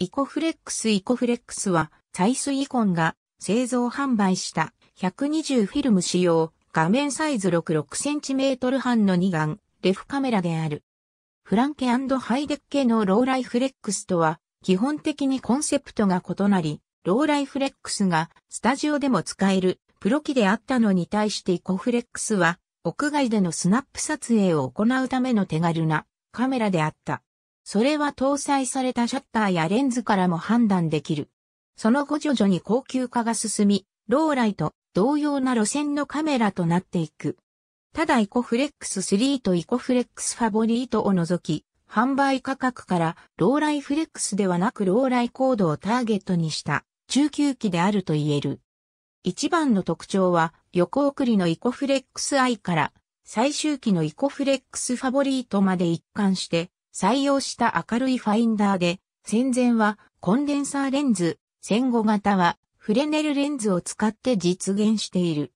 イコフレックスイコフレックスは、サイスイコンが製造販売した120フィルム使用、画面サイズ 66cm 半の2眼、レフカメラである。フランケハイデッケのローライフレックスとは、基本的にコンセプトが異なり、ローライフレックスがスタジオでも使えるプロ機であったのに対してイコフレックスは、屋外でのスナップ撮影を行うための手軽なカメラであった。それは搭載されたシャッターやレンズからも判断できる。その後徐々に高級化が進み、ローライと同様な路線のカメラとなっていく。ただイコフレックス3とイコフレックスファボリートを除き、販売価格からローライフレックスではなくローライコードをターゲットにした中級機であると言える。一番の特徴は横送りのイコフレックス i から最終機のイコフレックスファボリートまで一貫して採用した明るいファインダーで、戦前はコンデンサーレンズ、戦後型はフレネルレンズを使って実現している。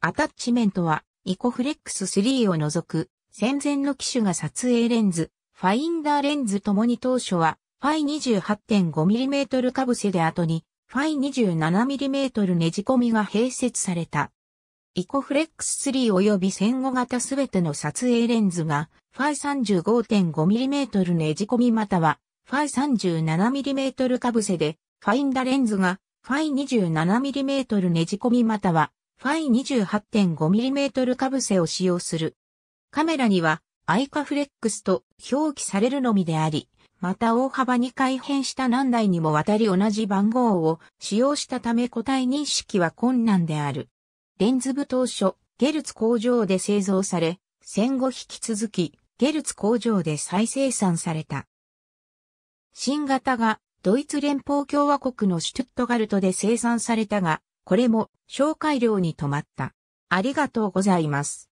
アタッチメントは、イコフレックス3を除く、戦前の機種が撮影レンズ、ファインダーレンズともに当初は、ファイ 28.5mm かぶせで後に、ファイ 27mm ねじ込みが併設された。イコフレックス3及び戦後型すべての撮影レンズがファイ 35.5mm ねじ込みまたは、ファイ 37mm かぶせで、ファインダレンズが、ファイ 27mm ねじ込みまたは、ファイ 28.5mm かぶせを使用する。カメラには、アイカフレックスと表記されるのみであり、また大幅に改変した何台にもわたり同じ番号を使用したため個体認識は困難である。レンズ部当初、ゲルツ工場で製造され、戦後引き続き、ゲルツ工場で再生産された。新型がドイツ連邦共和国のシュトゥットガルトで生産されたが、これも紹介量に止まった。ありがとうございます。